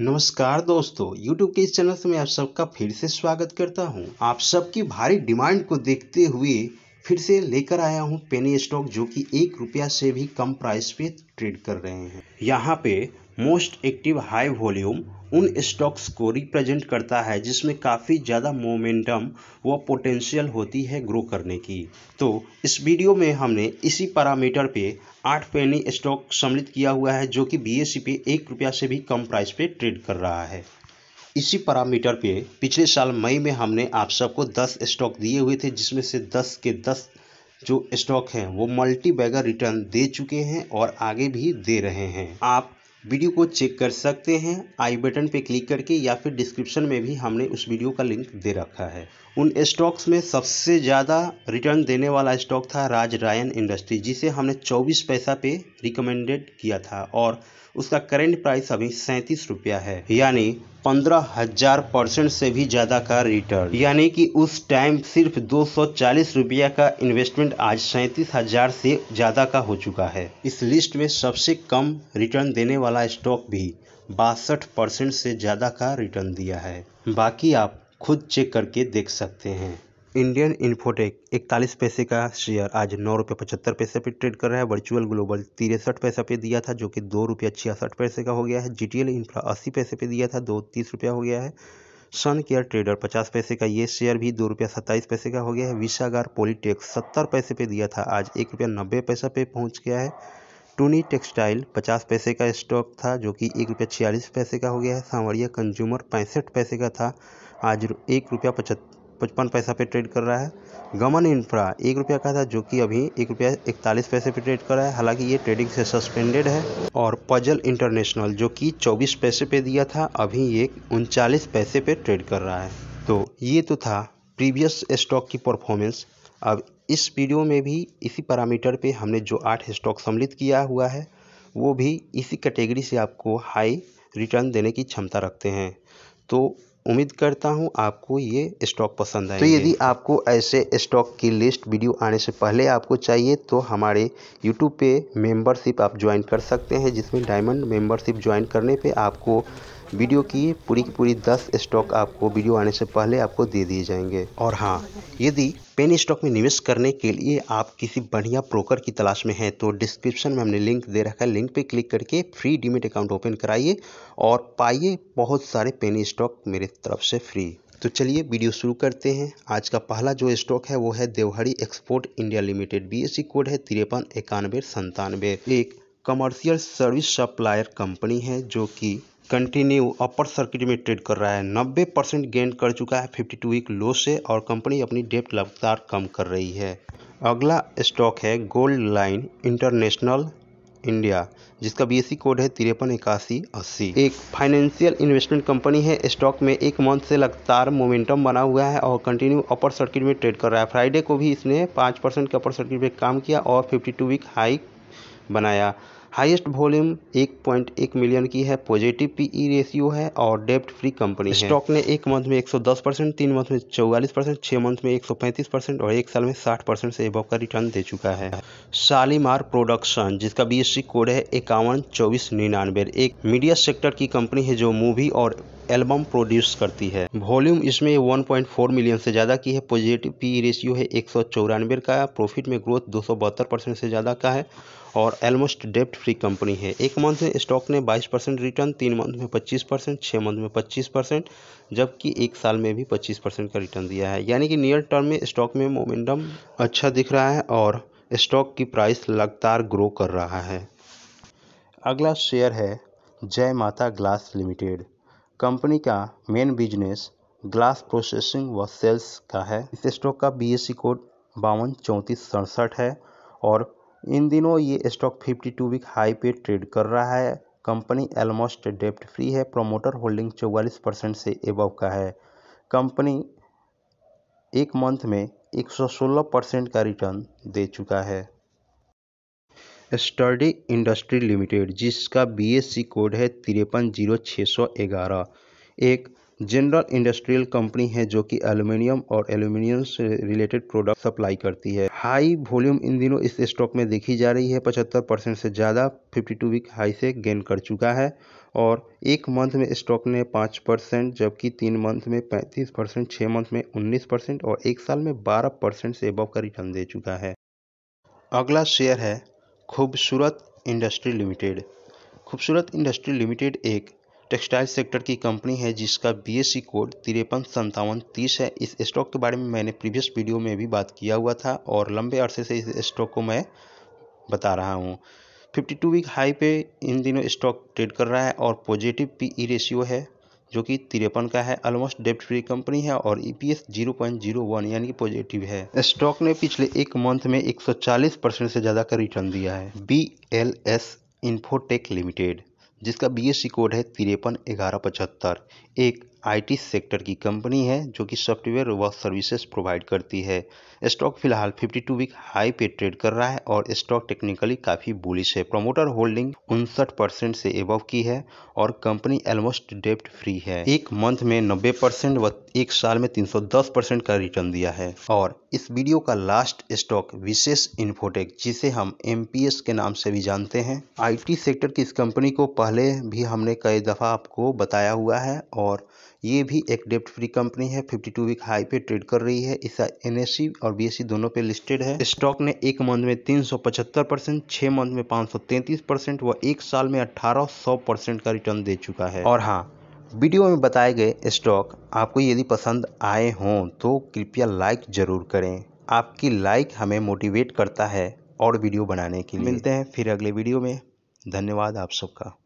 नमस्कार दोस्तों YouTube के इस चैनल से मैं आप सबका फिर से स्वागत करता हूं। आप सबकी भारी डिमांड को देखते हुए फिर से लेकर आया हूँ पेनी स्टॉक जो कि एक रुपया से भी कम प्राइस पे ट्रेड कर रहे हैं यहाँ पे मोस्ट एक्टिव हाई वॉल्यूम उन स्टॉक्स को रिप्रेजेंट करता है जिसमें काफ़ी ज़्यादा मोमेंटम व पोटेंशियल होती है ग्रो करने की तो इस वीडियो में हमने इसी पैरामीटर पे आठ पेनी स्टॉक सम्मिलित किया हुआ है जो कि बी पे एक रुपया से भी कम प्राइस पे ट्रेड कर रहा है इसी पैरामीटर पे पिछले साल मई में हमने आप सबको 10 स्टॉक दिए हुए थे जिसमें से 10 के 10 जो स्टॉक हैं वो मल्टी बैगर रिटर्न दे चुके हैं और आगे भी दे रहे हैं आप वीडियो को चेक कर सकते हैं आई बटन पे क्लिक करके या फिर डिस्क्रिप्शन में भी हमने उस वीडियो का लिंक दे रखा है उन स्टॉक्स में सबसे ज़्यादा रिटर्न देने वाला स्टॉक था राज रायन इंडस्ट्री जिसे हमने 24 पैसा पे रिकमेंडेड किया था और उसका करेंट प्राइस अभी सैंतीस रुपया है यानी पंद्रह हजार परसेंट से भी ज़्यादा का रिटर्न यानी कि उस टाइम सिर्फ दो सौ चालीस रुपया का इन्वेस्टमेंट आज सैंतीस हजार से ज़्यादा का हो चुका है इस लिस्ट में सबसे कम रिटर्न देने वाला स्टॉक भी बासठ परसेंट से ज़्यादा का रिटर्न दिया है बाकी आप खुद चेक करके देख सकते हैं इंडियन इन्फोटेक इकतालीस पैसे का शेयर आज नौ रुपये पचहत्तर पैसे पर ट्रेड कर रहा है वर्चुअल ग्लोबल तिरसठ पैसा पे दिया था जो कि दो रुपया छियासठ पैसे का हो गया है जी टी एल इंफ्रा अस्सी पैसे पे दिया था दो तीस रुपया हो गया है सन केयर ट्रेडर पचास पैसे का ये शेयर भी दो रुपया सत्ताईस पैसे का हो गया है विशागार पॉलीटेक्स सत्तर पैसे पे दिया था आज एक रुपया नब्बे पैसा पे पहुंच गया है टूनी टेक्सटाइल पचास पैसे का स्टॉक था जो कि एक रुपया छियालीस पैसे का हो गया है सांवरिया कंज्यूमर पैंसठ पैसे का था आज एक रुपया पचहत्तर पचपन पैसा पे ट्रेड कर रहा है गमन इंफ्रा एक रुपया का था जो कि अभी एक रुपया इकतालीस पैसे पे ट्रेड कर रहा है हालांकि ये ट्रेडिंग से सस्पेंडेड है और पजल इंटरनेशनल जो कि चौबीस पैसे पे दिया था अभी ये उनचालीस पैसे पे ट्रेड कर रहा है तो ये तो था प्रीवियस स्टॉक की परफॉर्मेंस अब इस वीडियो में भी इसी पैरामीटर पर हमने जो आठ स्टॉक सम्मिलित किया हुआ है वो भी इसी कैटेगरी से आपको हाई रिटर्न देने की क्षमता रखते हैं तो उम्मीद करता हूँ आपको ये स्टॉक पसंद आए तो यदि आपको ऐसे स्टॉक की लिस्ट वीडियो आने से पहले आपको चाहिए तो हमारे यूट्यूब पे मेंबरशिप आप ज्वाइन कर सकते हैं जिसमें डायमंड मेंबरशिप ज्वाइन करने पे आपको वीडियो की पूरी की पूरी दस स्टॉक आपको वीडियो आने से पहले आपको दे दिए जाएंगे और हाँ यदि पेन स्टॉक में निवेश करने के लिए आप किसी बढ़िया ब्रोकर की तलाश में हैं तो डिस्क्रिप्शन में हमने लिंक दे रखा है लिंक पे क्लिक करके फ्री डीमेट अकाउंट ओपन कराइए और पाइए बहुत सारे पेन स्टॉक मेरे तरफ से फ्री तो चलिए वीडियो शुरू करते हैं आज का पहला जो स्टॉक है वो है Devhari export India limited B e code है तिरपन इक्यानवे संतानवे एक कमर्शियल सर्विस सप्लायर कंपनी है जो कि कंटिन्यू अपर सर्किट में ट्रेड कर रहा है 90 परसेंट गेन कर चुका है 52 वीक लो से और कंपनी अपनी डेप्ट लगातार कम कर रही है अगला स्टॉक है गोल्ड लाइन इंटरनेशनल इंडिया जिसका बीएससी कोड e है तिरपन इक्यासी अस्सी एक फाइनेंशियल इन्वेस्टमेंट कंपनी है स्टॉक में एक मंथ से लगातार मोमेंटम बना हुआ है और कंटिन्यू अपर सर्किट में ट्रेड कर रहा है फ्राइडे को भी इसने पाँच परसेंट के अपर सर्किट में काम किया और फिफ्टी टू वीक हाई बनाया हाईएस्ट वॉल्यूम 1.1 मिलियन की है पॉजिटिव पीई रेशियो e है और डेप्ट फ्री कंपनी है स्टॉक ने एक मंथ में 110 परसेंट तीन मंथ में 44 परसेंट छः मंथ में 135 परसेंट और एक साल में 60 परसेंट से एबव का रिटर्न दे चुका है शालीमार प्रोडक्शन जिसका बी कोड e है इक्यावन चौबीस निन्यानवे एक मीडिया सेक्टर की कंपनी है जो मूवी और एल्बम प्रोड्यूस करती है वॉल्यूम इसमें 1.4 मिलियन से ज़्यादा की है पॉजिटिव पी रेशियो e है एक का प्रॉफिट में ग्रोथ दो परसेंट से ज़्यादा का है और एलमोस्ट डेप्ट फ्री कंपनी है एक मंथ में स्टॉक ने 22 परसेंट रिटर्न तीन मंथ में 25 परसेंट छः मंथ में 25 परसेंट जबकि एक साल में भी 25 परसेंट का रिटर्न दिया है यानी कि नियर टर्म में स्टॉक में मोमेंटम अच्छा दिख रहा है और स्टॉक की प्राइस लगातार ग्रो कर रहा है अगला शेयर है Jai Mata glass limited company का मेन बिजनेस ग्लास प्रोसेसिंग व सेल्स का है इस स्टॉक का बी कोड e बावन चौंतीस सड़सठ है और इन दिनों ये स्टॉक 52 वीक हाई पे ट्रेड कर रहा है कंपनी ऑलमोस्ट डेप्ट फ्री है प्रोमोटर होल्डिंग चौवालीस परसेंट से एबव का है कंपनी एक मंथ में 116 परसेंट का रिटर्न दे चुका है स्टडी इंडस्ट्री लिमिटेड जिसका बीएससी कोड है तिरपन जीरो छः सौ ग्यारह एक जनरल इंडस्ट्रियल कंपनी है जो कि एल्यूमिनियम और एल्यूमिनियम से रिलेटेड प्रोडक्ट सप्लाई करती है हाई वॉल्यूम इन दिनों इस स्टॉक में देखी जा रही है पचहत्तर परसेंट से ज़्यादा फिफ्टी टू वीक हाई से गेन कर चुका है और एक मंथ में स्टॉक ने पाँच परसेंट जबकि तीन मंथ में पैंतीस परसेंट छः मंथ में उन्नीस परसेंट और एक साल में बारह परसेंट से अबव का रिटर्न दे चुका है अगला शेयर है Khubsurat industry limited Khubsurat industry limited एक टेक्सटाइल सेक्टर की कंपनी है जिसका बी एस सी कोड तिरपन संतावन तीस है इस स्टॉक के बारे में मैंने प्रीवियस वीडियो में भी बात किया हुआ था और लंबे अरसे से इस स्टॉक को मैं बता रहा हूँ 52 वीक हाई पे इन दिनों स्टॉक ट्रेड कर रहा है और पॉजिटिव पी ई रेशियो है जो कि तिरपन का है ऑलमोस्ट डेप्ट फ्री कंपनी है और E P S zero point zero one यानी कि पॉजिटिव है स्टॉक ने पिछले एक मंथ में 140 परसेंट से ज़्यादा का रिटर्न दिया है B L S infotech limited जिसका बी एस सी कोड है तिरपन ग्यारह पचहत्तर एक आईटी सेक्टर की कंपनी है जो कि सॉफ्टवेयर व सर्विसेज प्रोवाइड करती है स्टॉक फिलहाल 52 वीक हाई पे ट्रेड कर रहा है और स्टॉक टेक्निकली काफ़ी बुलिश है प्रमोटर होल्डिंग उनसठ परसेंट से एबव की है और कंपनी ऑलमोस्ट डेप्ट फ्री है एक मंथ में नब्बे परसेंट व एक साल में 310 परसेंट का रिटर्न दिया है और इस वीडियो का लास्ट स्टॉक विशेष इन्फोटेक जिसे हम एम के नाम से भी जानते हैं टी सेक्टर की इस कंपनी को पहले भी हमने कई दफ़ा आपको बताया हुआ है और ये भी एक डेप्ट फ्री कंपनी है 52 वीक हाई पे ट्रेड कर रही है इसका एन e और बी e दोनों पे लिस्टेड है स्टॉक ने एक मंथ में 375 परसेंट छह मंथ में 533 परसेंट व एक साल में 1800 परसेंट का रिटर्न दे चुका है और हाँ वीडियो में बताए गए स्टॉक आपको यदि पसंद आए हों तो कृपया लाइक जरूर करें आपकी लाइक हमें मोटिवेट करता है और वीडियो बनाने के लिए मिलते हैं फिर अगले वीडियो में धन्यवाद आप सबका